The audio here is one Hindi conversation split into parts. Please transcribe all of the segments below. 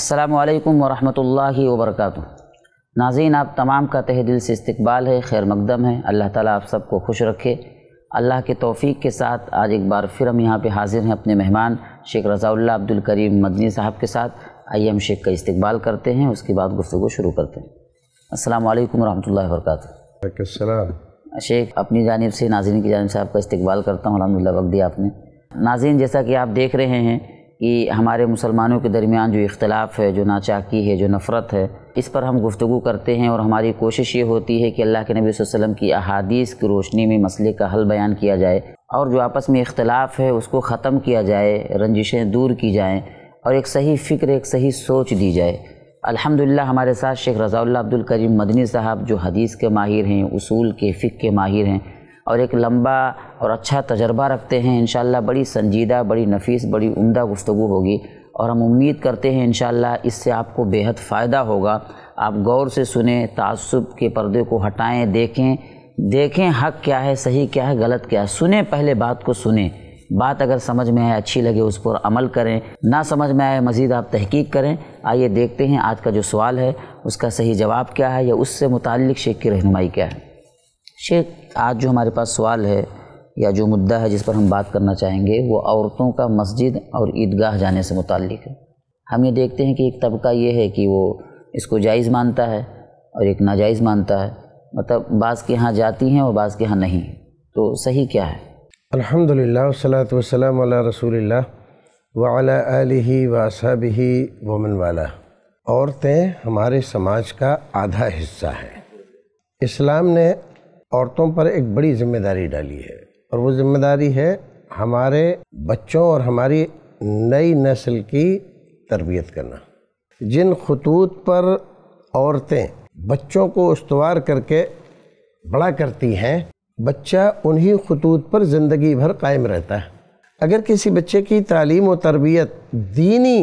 असलकम वरहमल वबरक नाजीन आप तमाम का तह दिल से इस्तकबाल है खैर मकदम है अल्लाह ताला आप सबको खुश रखे अल्लाह के तौफीक के साथ आज एक बार फिर हम यहाँ पर हाजिर हैं अपने मेहमान शेख रज़ाउल्ला अब्दुल करीम मदनी साहब के साथ आइए हम शेख का इस्तकबाल करते हैं उसके बाद गुफ्तु शुरू करते हैं अस्सलाम वालेकुम रहमतुल्लाहि व बरकातहू शेख अपनी जानब से नाजीन की जानब से आपका इस्तकबाल करता हूँ अलहमदिल्ला वक्त दिया आपने नाजीन जैसा कि आप देख रहे हैं कि हमारे मुसलमानों के दरमियान जो इख्तलाफ है जो नाचाकी है जो नफ़रत है इस पर हम गुफ्तु करते हैं और हमारी कोशिश ये होती है कि अल्लाह के नबी वसल्लम की अहादीस की रोशनी में मसले का हल बयान किया जाए और जो आपस में इख्तलाफ है उसको ख़त्म किया जाए रंजिशें दूर की जाएँ और एक सही फ़िक्र एक सही सोच दी जाए अल्हम्दुलिल्लाह हमारे साथ शेख रज़ाउल अब्दुल करीम मदनी साहब जो हदीस के माहिर हैं उसूल के फ़िक के माहिर हैं और एक लंबा और अच्छा तजर्बा रखते हैं इन बड़ी संजीदा बड़ी नफीस बड़ी उम्दा गुफ्तु होगी और हम उम्मीद करते हैं इन इससे आपको बेहद फ़ायदा होगा आप गौर से सुने तसब के पर्दे को हटाएं देखें देखें हक क्या है सही क्या है गलत क्या है सुने पहले बात को सुने बात अगर समझ में आए अच्छी लगे उस पर अमल करें ना समझ में आए मज़ीद आप तहकीक करें आइए देखते हैं आज का जो सवाल है उसका सही जवाब क्या है या उससे मुतल शेख की रहनमाई क्या है शेख आज जो हमारे पास सवाल है या जो मुद्दा है जिस पर हम बात करना चाहेंगे वो औरतों का मस्जिद और ईदगाह जाने से मुतक़ है हम ये देखते हैं कि एक तबका ये है कि वो इसको जायज़ मानता है और एक नाजायज़ मानता है मतलब बास के यहाँ जाती हैं और बास के यहाँ नहीं तो सही क्या है अल्हम्दुलिल्लाह सलात वसलाम रसूलिल्लाह वाला आलि वासबी वमन वाला औरतें हमारे समाज का आधा हिस्सा हैं इस्लाम ने औरतों पर एक बड़ी जिम्मेदारी डाली है और वो जिम्मेदारी है हमारे बच्चों और हमारी नई नस्ल की तरबियत करना जिन खतूत पर औरतें बच्चों को उसवार करके बड़ा करती हैं बच्चा उन्हीं खतूत पर ज़िंदगी भर कायम रहता है अगर किसी बच्चे की तालीम और तरबियत दीनी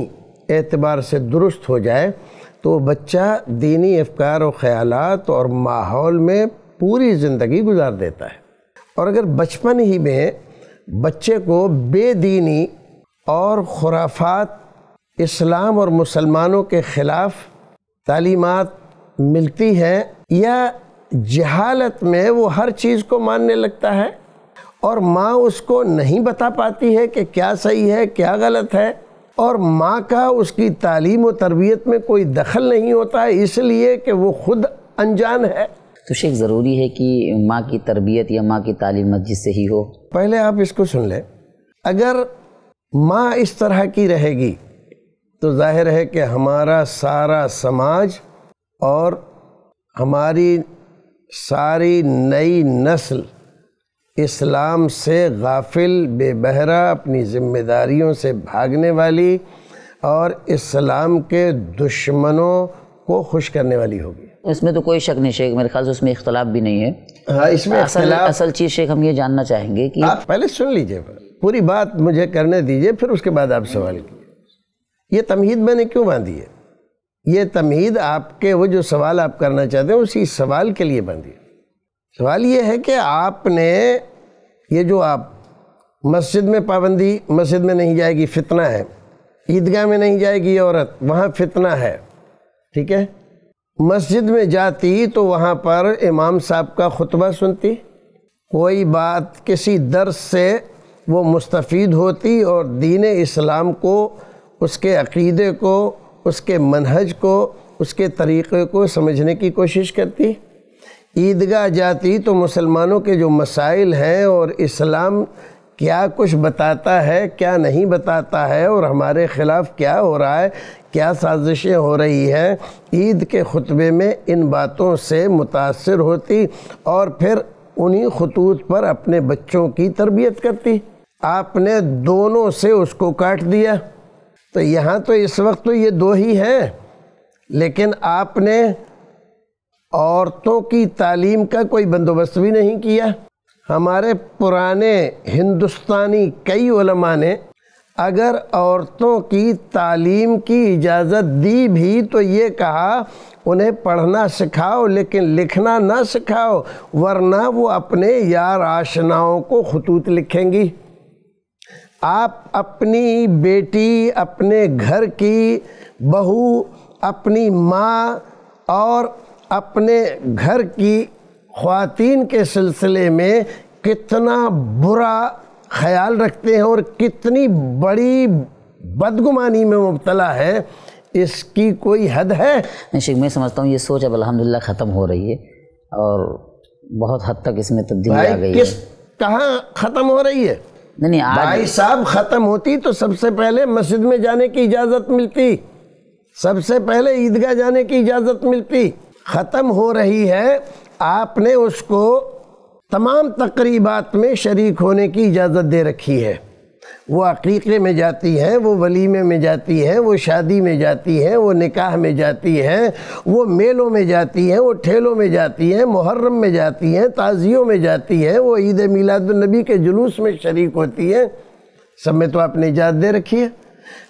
एतबार से दुरुस्त हो जाए तो बच्चा दीनी अफकार और ख़यालत और माहौल में पूरी ज़िंदगी गुजार देता है और अगर बचपन ही में बच्चे को बेदीनी और खुराफात इस्लाम और मुसलमानों के ख़िलाफ़ तालीमत मिलती हैं या जहालत में वो हर चीज़ को मानने लगता है और माँ उसको नहीं बता पाती है कि क्या सही है क्या गलत है और माँ का उसकी तालीम व तरबियत में कोई दखल नहीं होता है इसलिए कि वो खुद अनजान है तो शेख ज़रूरी है कि माँ की तरबियत या माँ की तालीम मस्जिद से ही हो पहले आप इसको सुन लें अगर माँ इस तरह की रहेगी तो जाहिर है कि हमारा सारा समाज और हमारी सारी नई नस्ल इस्लाम से गाफिल बेबहरा अपनी जिम्मेदारियों से भागने वाली और इस्लाम के दुश्मनों को खुश करने वाली होगी इसमें तो कोई शक नहीं शेख मेरे ख्याल से उसमें इख्तलाफ भी नहीं है हाँ इसमें असल असल चीज़ शेख हम ये जानना चाहेंगे कि आप पहले सुन लीजिए पूरी बात मुझे करने दीजिए फिर उसके बाद आप सवाल कीजिए ये तमहीद मैंने क्यों बांधी है ये तमहीद आपके वो जो सवाल आप करना चाहते हैं उसी सवाल के लिए बांधी है सवाल ये है कि आपने ये जो आप मस्जिद में पाबंदी मस्जिद में नहीं जाएगी फितना है ईदगाह में नहीं जाएगी औरत वहाँ फितना है ठीक है मस्जिद में जाती तो वहाँ पर इमाम साहब का खुतबा सुनती कोई बात किसी दर्स से वो मुस्तफ़ होती और दीन इस्लाम को उसके अक़ीदे को उसके मनहज को उसके तरीक़े को समझने की कोशिश करती ईदगाह जाती तो मुसलमानों के जो मसाइल हैं और इस्लाम क्या कुछ बताता है क्या नहीं बताता है और हमारे ख़िलाफ़ क्या हो रहा है क्या साजिशें हो रही हैं ईद के ख़ुतबे में इन बातों से मुतासर होती और फिर उन्हीं खतूत पर अपने बच्चों की तरबियत करती आपने दोनों से उसको काट दिया तो यहाँ तो इस वक्त तो ये दो ही हैं लेकिन आपने औरतों की तालीम का कोई बंदोबस्त भी नहीं किया हमारे पुराने हिंदुस्तानी कई उलमा ने अगर औरतों की तालीम की इजाज़त दी भी तो ये कहा उन्हें पढ़ना सिखाओ लेकिन लिखना ना सिखाओ वरना वो अपने यार आशनाओं को खतूत लिखेंगी आप अपनी बेटी अपने घर की बहू अपनी माँ और अपने घर की ख़वातीन के सिलसिले में कितना बुरा ख्याल रखते हैं और कितनी बड़ी बदगुमानी में मुबतला है इसकी कोई हद है शेख मैं समझता हूँ ये सोच अब अलहमदिल्ला ख़त्म हो रही है और बहुत हद तक इसमें तब्दीली आ गई किस कहाँ ख़त्म हो रही है नहीं नहीं भाई साहब ख़त्म होती तो सबसे पहले मस्जिद में जाने की इजाज़त मिलती सबसे पहले ईदगाह जाने की इजाज़त मिलती ख़त्म हो रही है आपने उसको तमाम तकरीबात में शरीक होने की इजाज़त दे रखी है वो अकीक़े में जाती है वो वलीमे में जाती है वो शादी में जाती है वो निकाह में जाती है वो मेलों में जाती है वो ठेलों में जाती है मुहर्रम में जाती है ताज़ियों में जाती है वो ईद मीलादुलनबी के जुलूस में शरीक होती है सब में तो आपने इजाज़त दे रखी है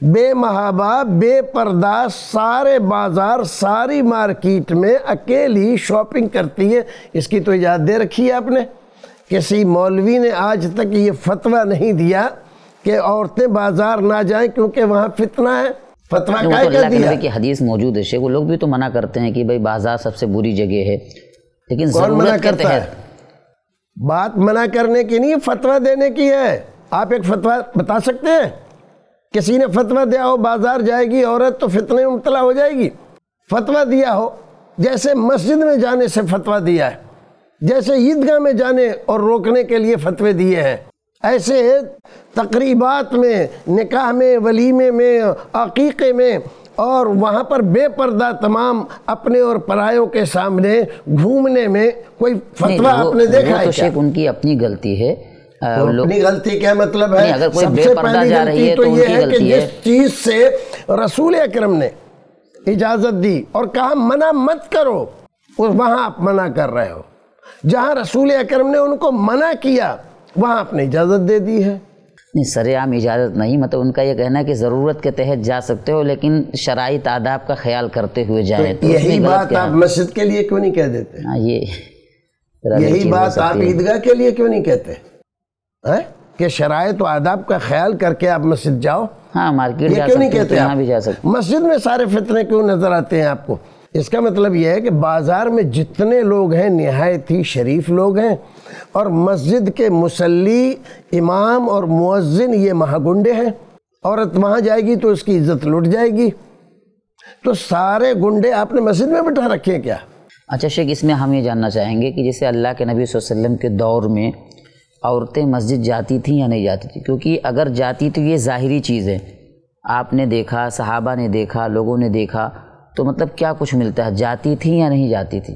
बेमहाबा बेपरदा सारे बाज़ार सारी मार्केट में अकेली शॉपिंग करती है इसकी तो याद दे रखी है आपने किसी मौलवी ने आज तक ये फतवा नहीं दिया कि औरतें बाज़ार ना जाएं क्योंकि वहाँ फितना है फतवा तो तो दिया की हदीस मौजूद है शेख वो लोग भी तो मना करते हैं कि भाई बाज़ार सबसे बुरी जगह है लेकिन कौन मना करता है बात मना करने की नहीं फतवा देने की है आप एक फतवा बता सकते हैं किसी ने फतवा दिया हो बाजार जाएगी औरत तो फितने मुबला हो जाएगी फतवा दिया हो जैसे मस्जिद में जाने से फतवा दिया है जैसे ईदगाह में जाने और रोकने के लिए फतवे दिए हैं ऐसे तकरीबात में निकाह में वलीमे में अकीक़े में और वहाँ पर बेपर्दा तमाम अपने और परायों के सामने घूमने में कोई फतवा आपने देखा तो है शेख उनकी अपनी गलती है तो अपनी गलती क्या मतलब है अगर कोई बेपर्दा जा है तो, तो ये है कि जिस चीज से रसूल अक्रम ने इजाजत दी और कहा मना मत करो उस वहां आप मना कर रहे हो जहां रसूल अक्रम ने उनको मना किया वहां आपने इजाज़त दे दी है नहीं सरेआम इजाज़त नहीं मतलब उनका ये कहना है कि ज़रूरत के तहत जा सकते हो लेकिन शराइ आदाब का ख्याल करते हुए तो जाए तो यही बात आप मस्जिद के लिए क्यों नहीं कह देते हाँ ये यही बात आप ईदगाह के लिए क्यों नहीं कहते है कि शराय तो आदाब का ख्याल करके आप मस्जिद जाओ हाँ मार्केट जा क्यों नहीं कहते तो हैं भी जा सकते मस्जिद में सारे फितने क्यों नजर आते हैं आपको इसका मतलब यह है कि बाज़ार में जितने लोग हैं नहायत ही शरीफ लोग हैं और मस्जिद के मुसल्ली इमाम और मुअज्जिन ये महागुंडे हैं औरत वहाँ जाएगी तो उसकी इज्जत लुट जाएगी तो सारे गुंडे आपने मस्जिद में बिठा रखे हैं क्या अच्छा शेख इसमें हम ये जानना चाहेंगे कि जैसे अल्लाह के नबी वसल्लम के दौर में औरतें मस्जिद जाती थी या नहीं जाती थी क्योंकि अगर जाती तो ये ज़ाहरी चीज़ है आपने देखा सहाबा ने देखा लोगों ने देखा तो मतलब क्या कुछ मिलता है जाती थी या नहीं जाती थी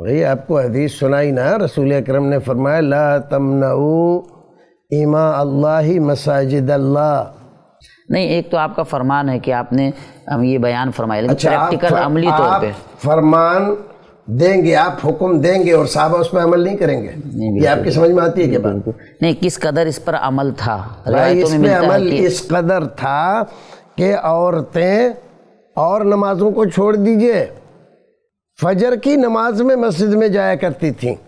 भाई आपको हदीस सुनाई ना रसूल अक्रम ने फरमाया ला तमनाऊ इमा अल्लाह मसाजिद अल्लाह नहीं एक तो आपका फरमान है कि आपने हम ये बयान फरमाया लेकिन अच्छा, प्रैक्टिकल अमली तौर पे फरमान देंगे आप हुक्म देंगे और साहबा पर अमल नहीं करेंगे नहीं ये आपकी समझ में आती है क्या बात नहीं किस कदर इस पर अमल था भाई पर अमल इस कदर था कि औरतें और नमाजों को छोड़ दीजिए फजर की नमाज में मस्जिद में जाया करती थी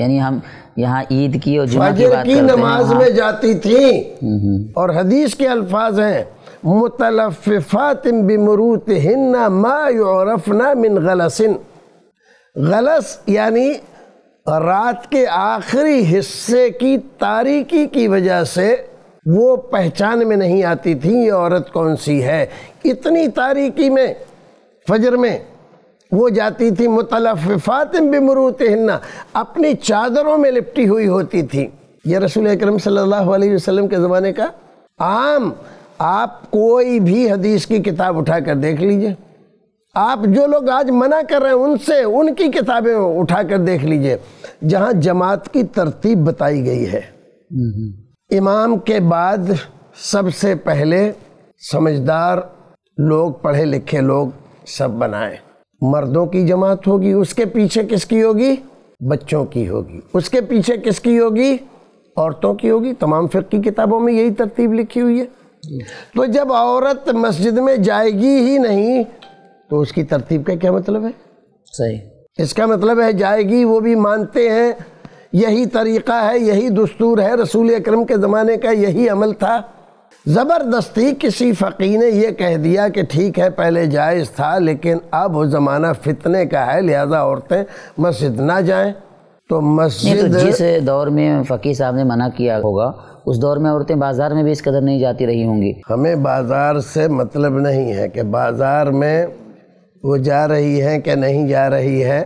यानी हम यहाँ ईद की और फजर की, की नमाज में हाँ। जाती थी हम्म, हम्म। और हदीस के अल्फाज हैं मुतलफ़ात बमरूत हिन्ना माफ़ना मिन गलसिन गलस यानी रात के आखिरी हिस्से की तारीकी की वजह से वो पहचान में नहीं आती थी ये औरत कौन सी है इतनी तारीकी में फजर में वो जाती थी मुतलफ़ात बमरूत हिन्ना अपनी चादरों में लिपटी हुई होती थी ये रसूल अक्रम सल्लल्लाहु अलैहि वसल्लम के ज़माने का आम आप कोई भी हदीस की किताब उठा कर देख लीजिए आप जो लोग आज मना कर रहे हैं उनसे उनकी किताबें उठा कर देख लीजिए जहाँ जमात की तरतीब बताई गई है इमाम के बाद सबसे पहले समझदार लोग पढ़े लिखे लोग सब बनाए मर्दों की जमात होगी उसके पीछे किसकी होगी बच्चों की होगी उसके पीछे किसकी होगी औरतों की होगी तमाम फिर की किताबों में यही तरतीब लिखी हुई है तो जब औरत मस्जिद में जाएगी ही नहीं तो उसकी तरतीब का क्या मतलब है सही इसका मतलब है जाएगी वो भी मानते हैं यही तरीक़ा है यही दस्तूर है रसूल अक्रम के ज़माने का यही अमल था ज़बरदस्ती किसी फ़कीर ने यह कह दिया कि ठीक है पहले जायज़ था लेकिन अब वो ज़माना फितने का है लिहाजा औरतें मस्जिद ना जाएं तो, तो मस्जिद तो जिस दौर में फ़कीर साहब ने मना किया होगा उस दौर में औरतें बाजार में भी इस कदर नहीं जाती रही होंगी हमें बाजार से मतलब नहीं है कि बाजार में वो जा रही हैं कि नहीं जा रही है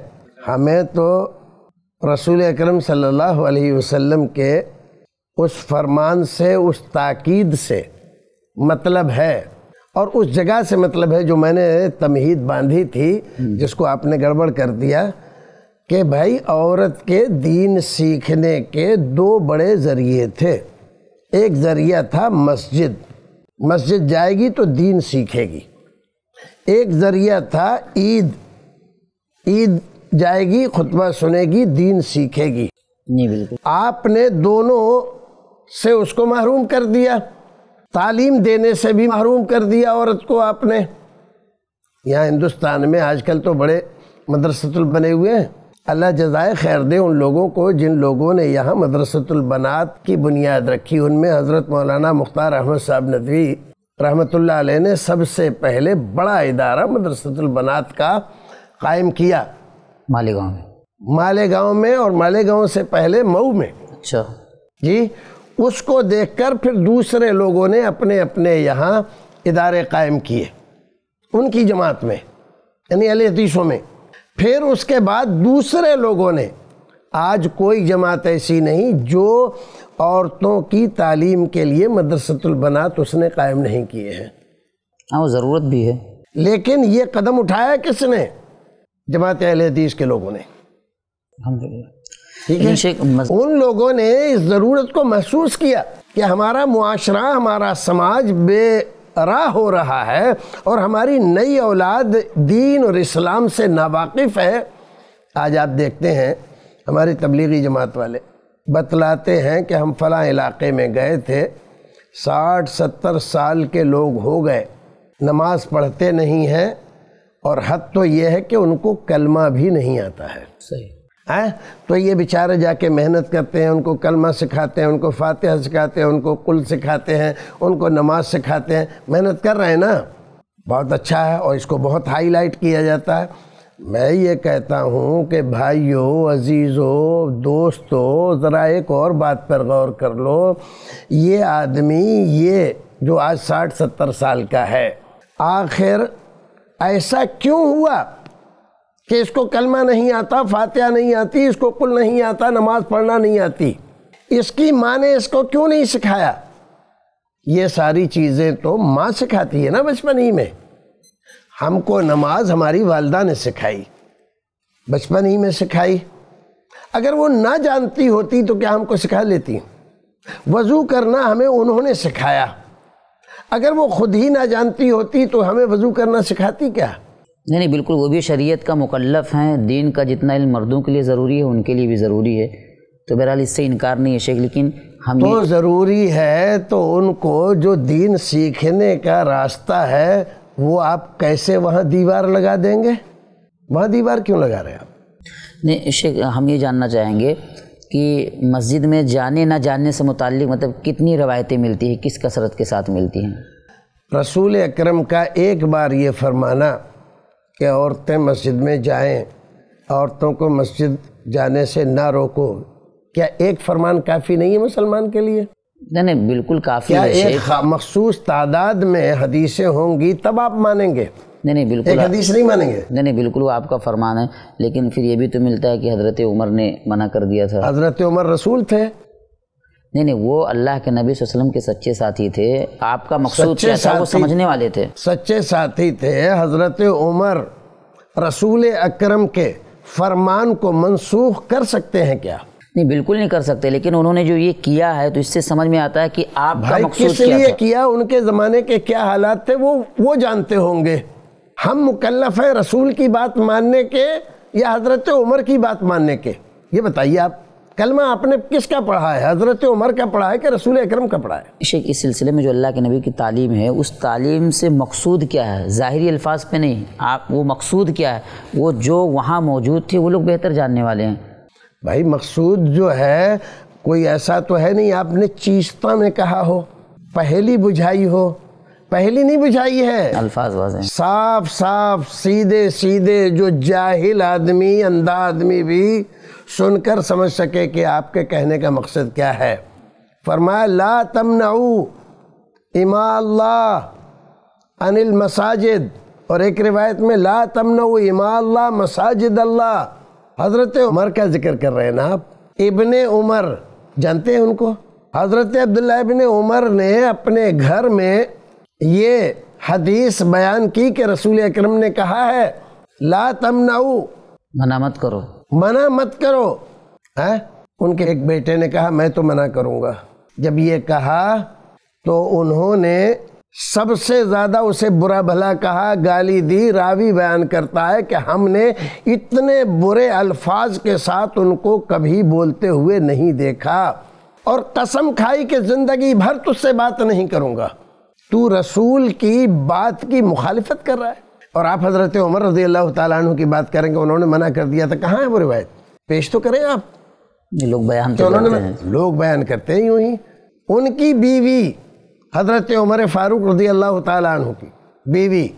हमें तो रसूल अकरम सल्लल्लाहु अलैहि वसल्लम के उस फरमान से उस ताकीद से मतलब है और उस जगह से मतलब है जो मैंने तमहीद बांधी थी हम्म। जिसको आपने गड़बड़ कर दिया कि भाई औरत के दीन सीखने के दो बड़े ज़रिए थे एक ज़रिया था मस्जिद मस्जिद जाएगी तो दीन सीखेगी एक ज़रिया था ईद ईद जाएगी खुतबा सुनेगी दीन सीखेगी नहीं बिल्कुल आपने दोनों से उसको महरूम कर दिया तालीम देने से भी महरूम कर दिया औरत को आपने यहाँ हिंदुस्तान में आजकल तो बड़े मदरसतुल बने हुए हैं अल्लाह जजाय खैर दे उन लोगों को जिन लोगों ने यहाँ मदरसतुलबनात की बुनियाद रखी उनमें हज़रत मौलाना मुख्तार अहमद साहब नदवी रहमतुल्लाह ने सबसे पहले बड़ा इदारा मदरसतुलबनात का कायम किया मालेगांव में मालेगांव में और मालेगांव से पहले मऊ में अच्छा जी उसको देखकर फिर दूसरे लोगों ने अपने अपने यहाँ इदारे कायम किए उनकी जमात में यानी अल में फिर उसके बाद दूसरे लोगों ने आज कोई जमात ऐसी नहीं जो औरतों की तालीम के लिए मदरसतुलबनात उसने कायम नहीं किए हैं हाँ ज़रूरत भी है लेकिन ये कदम उठाया किसने जमात अहल हदीस के लोगों ने ठीक है उन लोगों ने इस ज़रूरत को महसूस किया कि हमारा मुआशरा हमारा समाज बे रा हो रहा है और हमारी नई औलाद दीन और इस्लाम से नावाकिफ़ है आज आप देखते हैं हमारी तबलीगी जमात वाले बतलाते हैं कि हम फला इलाके में गए थे साठ सत्तर साल के लोग हो गए नमाज पढ़ते नहीं हैं और हद तो ये है कि उनको कलमा भी नहीं आता है सही आए तो ये बेचारे जाके मेहनत करते हैं उनको कलमा सिखाते हैं उनको फातह सिखाते हैं उनको कुल सिखाते हैं उनको नमाज सिखाते हैं मेहनत कर रहे हैं ना बहुत अच्छा है और इसको बहुत हाईलाइट किया जाता है मैं ये कहता हूँ कि भाइयों अजीज़ों दोस्तों ज़रा एक और बात पर गौर कर लो ये आदमी ये जो आज साठ सत्तर साल का है आखिर ऐसा क्यों हुआ कि इसको कलमा नहीं आता फातिहा नहीं आती इसको कुल नहीं आता नमाज पढ़ना नहीं आती इसकी माँ ने इसको क्यों नहीं सिखाया ये सारी चीज़ें तो माँ सिखाती है ना बचपन ही में हमको नमाज हमारी वालदा ने सिखाई बचपन ही में सिखाई अगर वो ना जानती होती तो क्या हमको सिखा लेती वज़ू करना हमें उन्होंने सिखाया अगर वो खुद ही ना जानती होती तो हमें वज़ू करना सिखाती क्या नहीं नहीं बिल्कुल वो भी शरीयत का मुकलफ़ हैं दीन का जितना इल्म मर्दों के लिए ज़रूरी है उनके लिए भी ज़रूरी है तो बहरहाल इससे इनकार नहीं है शेख लेकिन हम तो ज़रूरी है तो उनको जो दीन सीखने का रास्ता है वो आप कैसे वहाँ दीवार लगा देंगे वहाँ दीवार क्यों लगा रहे हैं आप नहीं शेख हम ये जानना चाहेंगे कि मस्जिद में जाने ना जाने से मुतल मतलब कितनी रवायतें मिलती हैं किस कसरत के साथ मिलती हैं रसूल अकरम का एक बार ये फरमाना कि औरतें मस्जिद में जाएं औरतों को मस्जिद जाने से ना रोको क्या एक फरमान काफ़ी नहीं है मुसलमान के लिए नहीं नहीं बिल्कुल काफ़ी क्या एक मखसूस तादाद में हदीसें होंगी तब आप मानेंगे नहीं नहीं बिल्कुल एक हदीस नहीं मानेंगे नहीं नहीं बिल्कुल आपका फरमान है लेकिन फिर ये भी तो मिलता है कि हज़रत उमर ने मना कर दिया था हज़रत उमर रसूल थे नहीं नहीं वो अल्लाह के नबी वसल्लम के सच्चे साथी थे आपका मकसद क्या था वो समझने वाले थे सच्चे साथी थे हज़रत उमर रसूल अकरम के फरमान को मनसूख कर सकते हैं क्या नहीं बिल्कुल नहीं कर सकते लेकिन उन्होंने जो ये किया है तो इससे समझ में आता है कि आपका मकसूद क्या था? किया उनके ज़माने के क्या हालात थे वो वो जानते होंगे हम मुकल्लफ हैं रसूल की बात मानने के या हज़रत उमर की बात मानने के ये बताइए आप कलमा आपने किसका पढ़ा है हज़रत उमर का पढ़ा है कि रसूल अक्रम का पढ़ा है शेख इस सिलसिले में जो अल्लाह के नबी की तालीम है उस तालीम से मकसूद क्या है ज़ाहरी अल्फाज पे नहीं आप वो मकसूद क्या है वो जो वहाँ मौजूद थे वो लोग बेहतर जानने वाले हैं भाई मकसूद जो है कोई ऐसा तो है नहीं आपने चीस्ता में कहा हो पहली बुझाई हो पहली नहीं बुझाई है अल्फाज वाजे साफ साफ सीधे सीधे जो जाहिल आदमी अंधा आदमी भी सुनकर समझ सके कि आपके कहने का मकसद क्या है फरमाया ला तमनाऊ इमा अनिल मसाजिद और एक रिवायत में ला तमनाऊ इमा मसाजिद अल्लाह हज़रत उमर का जिक्र कर रहे हैं ना आप इबन उमर जानते हैं उनको हज़रत अब्दुल्ला इबन उमर ने अपने घर में ये हदीस बयान की कि रसूल अक्रम ने कहा है ला तमनाऊ मना मत करो मना मत करो है उनके एक बेटे ने कहा मैं तो मना करूंगा जब ये कहा तो उन्होंने सबसे ज़्यादा उसे बुरा भला कहा गाली दी रावी बयान करता है कि हमने इतने बुरे अल्फाज के साथ उनको कभी बोलते हुए नहीं देखा और कसम खाई कि ज़िंदगी भर तुझसे बात नहीं करूँगा तू रसूल की बात की मुखालफत कर रहा है और आप हज़रत उमर रजी अल्लाह तु की बात करेंगे उन्होंने मना कर दिया था कहाँ है वो रिवायत पेश तो करें आप लोग बयान तो, तो उन्होंने लोग बयान करते हैं यूँ ही उनकी बीवी हज़रत उमर फ़ारूक रजी अल्लाह तु की बीवी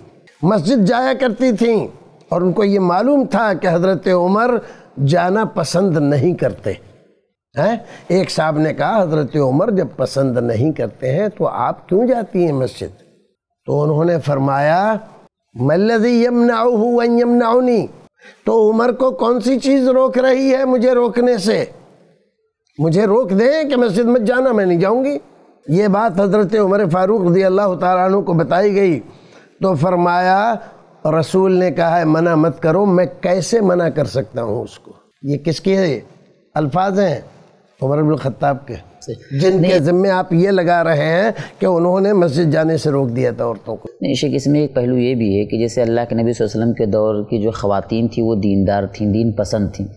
मस्जिद जाया करती थी और उनको ये मालूम था कि हज़रत उमर जाना पसंद नहीं करते हैं एक साहब ने कहा हज़रत उमर जब पसंद नहीं करते हैं तो आप क्यों जाती हैं मस्जिद तो उन्होंने फरमाया मल्लजी यमनाऊ यमनाउनी तो उमर को कौन सी चीज़ रोक रही है मुझे रोकने से मुझे रोक दें कि मस्जिद में जाना मैं नहीं जाऊंगी ये बात हजरत उमर फ़ारूक रजी अल्लाह तु को बताई गई तो फरमाया रसूल ने कहा है मना मत करो मैं कैसे मना कर सकता हूँ उसको ये किसके अल्फाज हैं उमर अब्दुल ख़त्ताब के से जिनके जिम्मे आप ये लगा रहे हैं कि उन्होंने मस्जिद जाने से रोक दिया था औरतों को नहीं शेख इसमें एक पहलू ये भी है कि जैसे अल्लाह के नबी वसल्लम के दौर की जो ख़वान थी वो दीनदार थी दीन पसंद थी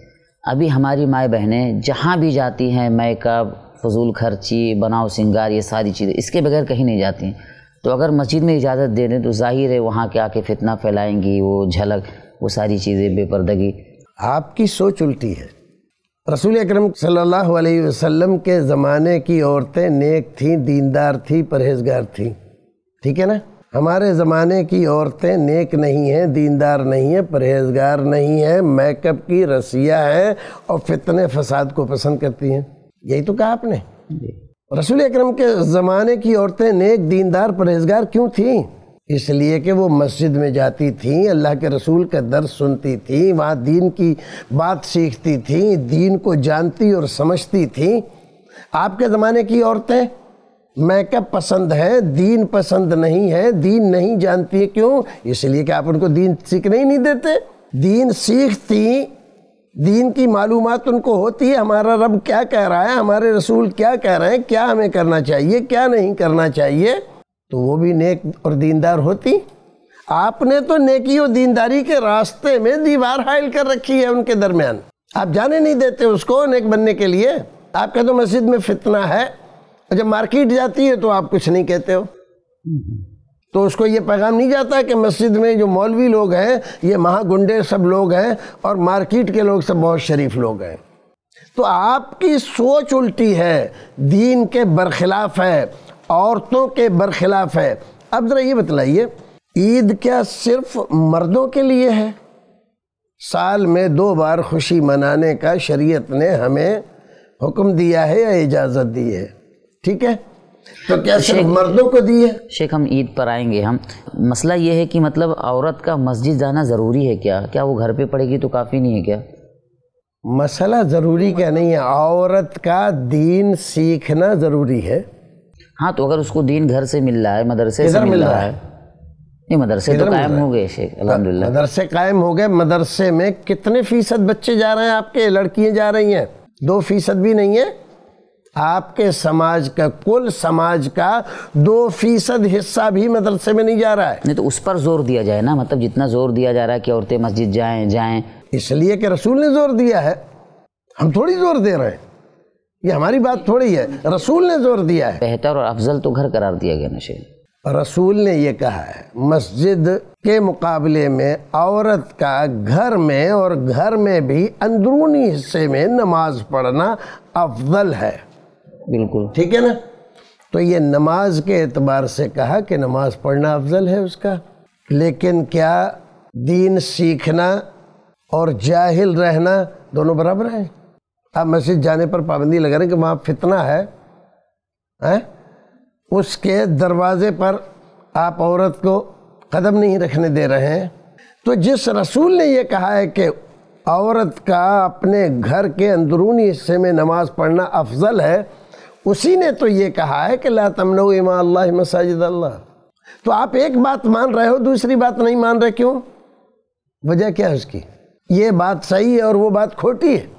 अभी हमारी माए बहनें जहाँ भी जाती हैं मेकअप फजूल खर्ची बनाओ सिंगार ये सारी चीज़ें इसके बगैर कहीं नहीं जाती तो अगर मस्जिद में इजाज़त दे दें तो जाहिर है वहाँ के आके फितना फैलाएंगी वो झलक वो सारी चीज़ें बेपर्दगी आपकी सोच उल्टी है रसूल अक्रम सल्लल्लाहु अलैहि वसल्लम के ज़माने की औरतें नेक थीं दीनदार थीं परहेजगार थीं ठीक है ना हमारे ज़माने की औरतें नेक नहीं हैं दीनदार नहीं हैं परहेजगार नहीं हैं मेकअप की रसिया हैं और फितने फसाद को पसंद करती हैं यही तो कहा आपने रसूल अक्रम के ज़माने की औरतें नेक दीनदार परहेजगार क्यों थीं इसलिए कि वो मस्जिद में जाती थी अल्लाह के रसूल का दर्द सुनती थी वहाँ दीन की बात सीखती थी दीन को जानती और समझती थी आपके ज़माने की औरतें मैकअप पसंद है दीन पसंद नहीं है दीन नहीं जानती है क्यों इसलिए कि आप उनको दीन सीखने ही नहीं देते दीन सीखती दीन की मालूम उनको होती है हमारा रब क्या कह रहा है हमारे रसूल क्या कह रहे हैं क्या हमें करना चाहिए क्या नहीं करना चाहिए तो वो भी नेक और दीनदार होती आपने तो नेकी और दीनदारी के रास्ते में दीवार हायल कर रखी है उनके दरमियान आप जाने नहीं देते उसको नेक बनने के लिए आप कहते हो तो मस्जिद में फितना है जब मार्केट जाती है तो आप कुछ नहीं कहते हो तो उसको ये पैगाम नहीं जाता कि मस्जिद में जो मौलवी लोग हैं ये महागुंडे सब लोग हैं और मार्केट के लोग सब बहुत शरीफ लोग हैं तो आपकी सोच उल्टी है दीन के बरखिलाफ़ है औरतों के बरखिलाफ है अब ज़रा ये बतलाइए ईद क्या सिर्फ मर्दों के लिए है साल में दो बार खुशी मनाने का शरीयत ने हमें हुक्म दिया है या इजाज़त दी है ठीक है तो क्या सिर्फ मर्दों को दी है शेख हम ईद पर आएंगे हम मसला ये है कि मतलब औरत का मस्जिद जाना ज़रूरी है क्या क्या वो घर पे पड़ेगी तो काफ़ी नहीं है क्या मसला ज़रूरी क्या नहीं है औरत का दीन सीखना ज़रूरी है हाँ तो अगर उसको दीन घर से मिल रहा है मदरसे से मिल, रहा है नहीं मदरसे तो कायम हो गए शेख अलहमदिल्ला मदरसे कायम हो गए मदरसे में कितने फीसद बच्चे जा रहे हैं आपके लड़कियाँ जा रही हैं दो फीसद भी नहीं है आपके समाज का कुल समाज का दो फीसद हिस्सा भी मदरसे में नहीं जा रहा है नहीं तो उस पर जोर दिया जाए ना मतलब जितना जोर दिया जा रहा है कि औरतें मस्जिद जाएं जाएं इसलिए कि रसूल ने जोर दिया है हम थोड़ी जोर दे रहे हैं ये हमारी बात थोड़ी है रसूल ने जोर दिया है बेहतर और अफजल तो घर करार दिया गया नशे रसूल ने ये कहा है मस्जिद के मुकाबले में औरत का घर में और घर में भी अंदरूनी हिस्से में नमाज पढ़ना अफजल है बिल्कुल ठीक है ना तो ये नमाज के एतबार से कहा कि नमाज पढ़ना अफजल है उसका लेकिन क्या दीन सीखना और जाहिल रहना दोनों बराबर है आप मस्जिद जाने पर पाबंदी लगा रहे हैं कि वहाँ फितना है हैं उसके दरवाजे पर आप औरत को कदम नहीं रखने दे रहे हैं तो जिस रसूल ने यह कहा है कि औरत का अपने घर के अंदरूनी हिस्से में नमाज़ पढ़ना अफजल है उसी ने तो ये कहा है कि ला तमन इमा अल्लाह मसाजिद अल्लाह तो आप एक बात मान रहे हो दूसरी बात नहीं मान रहे क्यों वजह क्या है उसकी ये बात सही है और वो बात खोटी है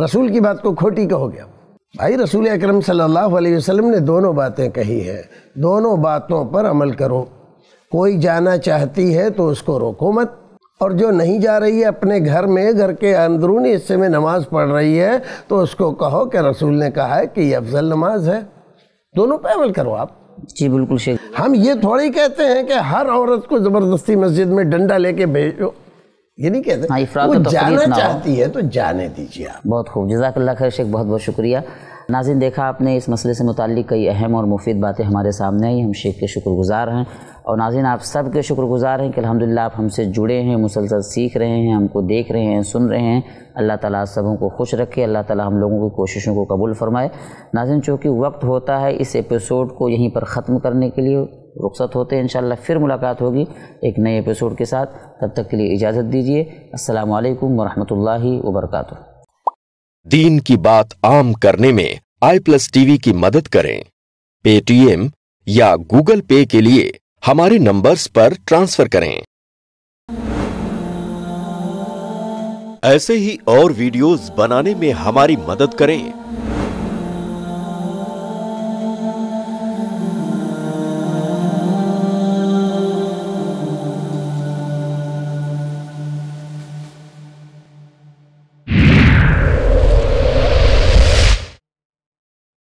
रसूल की बात को खोटी कहोगे भाई रसूल अकरम सल्लल्लाहु अलैहि वसल्लम ने दोनों बातें कही हैं दोनों बातों पर अमल करो कोई जाना चाहती है तो उसको रोको मत और जो नहीं जा रही है अपने घर में घर के अंदरूनी हिस्से में नमाज़ पढ़ रही है तो उसको कहो कि रसूल ने कहा है कि ये अफजल नमाज है दोनों पर अमल करो आप जी बिल्कुल शेख हम ये थोड़ी कहते हैं कि हर औरत को ज़बरदस्ती मस्जिद में डंडा लेके भेजो ये नहीं कहते हाँ, वो तो जाना चाहती है तो जाने दीजिए आप बहुत खूब जजाकल्ला खैर शेख बहुत बहुत शुक्रिया नाजिन देखा आपने इस मसले से मुतल कई अहम और मुफीद बातें हमारे सामने आई हम शेख के शुक्रगुजार हैं और नाजिन आप सब के शुक्रगुजार हैं कि अलहमदिल्ला आप हमसे जुड़े हैं मुसलसल सीख रहे हैं हमको देख रहे हैं सुन रहे हैं अल्लाह ताला सबों को खुश रखे अल्लाह ताला हम लोगों की कोशिशों को कबूल फरमाए नाजिन चूँकि वक्त होता है इस एपिसोड को यहीं पर ख़त्म करने के लिए रुखसत होते हैं इन फिर मुलाकात होगी एक नए एपिसोड के साथ तब तक के लिए इजाज़त दीजिए अल्लाम वरहमल वबरक दीन की बात आम करने में आई प्लस टीवी की मदद करें पेटीएम या गूगल पे के लिए हमारे नंबर्स पर ट्रांसफर करें ऐसे ही और वीडियोस बनाने में हमारी मदद करें